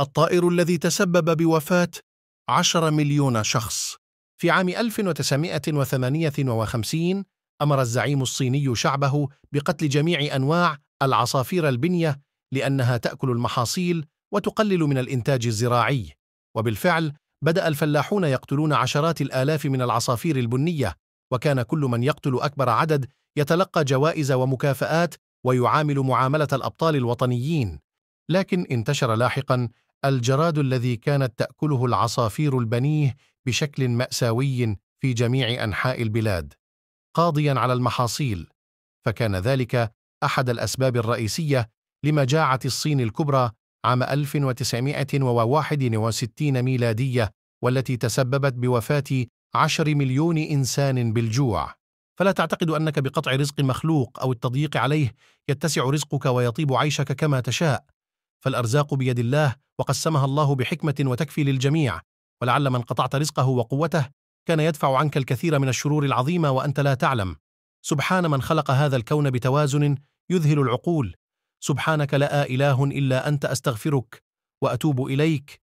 الطائر الذي تسبب بوفاة عشر مليون شخص في عام 1958 أمر الزعيم الصيني شعبه بقتل جميع أنواع العصافير البنية لأنها تأكل المحاصيل وتقلل من الإنتاج الزراعي وبالفعل بدأ الفلاحون يقتلون عشرات الآلاف من العصافير البنية وكان كل من يقتل أكبر عدد يتلقى جوائز ومكافآت ويعامل معاملة الأبطال الوطنيين لكن انتشر لاحقا الجراد الذي كانت تأكله العصافير البنيه بشكل مأساوي في جميع أنحاء البلاد قاضيا على المحاصيل فكان ذلك أحد الأسباب الرئيسية لمجاعة الصين الكبرى عام 1961 ميلادية والتي تسببت بوفاة عشر مليون إنسان بالجوع فلا تعتقد أنك بقطع رزق مخلوق أو التضييق عليه يتسع رزقك ويطيب عيشك كما تشاء فالأرزاق بيد الله وقسمها الله بحكمة وتكفي للجميع ولعل من قطعت رزقه وقوته كان يدفع عنك الكثير من الشرور العظيمة وأنت لا تعلم سبحان من خلق هذا الكون بتوازن يذهل العقول سبحانك لا إله إلا أنت أستغفرك وأتوب إليك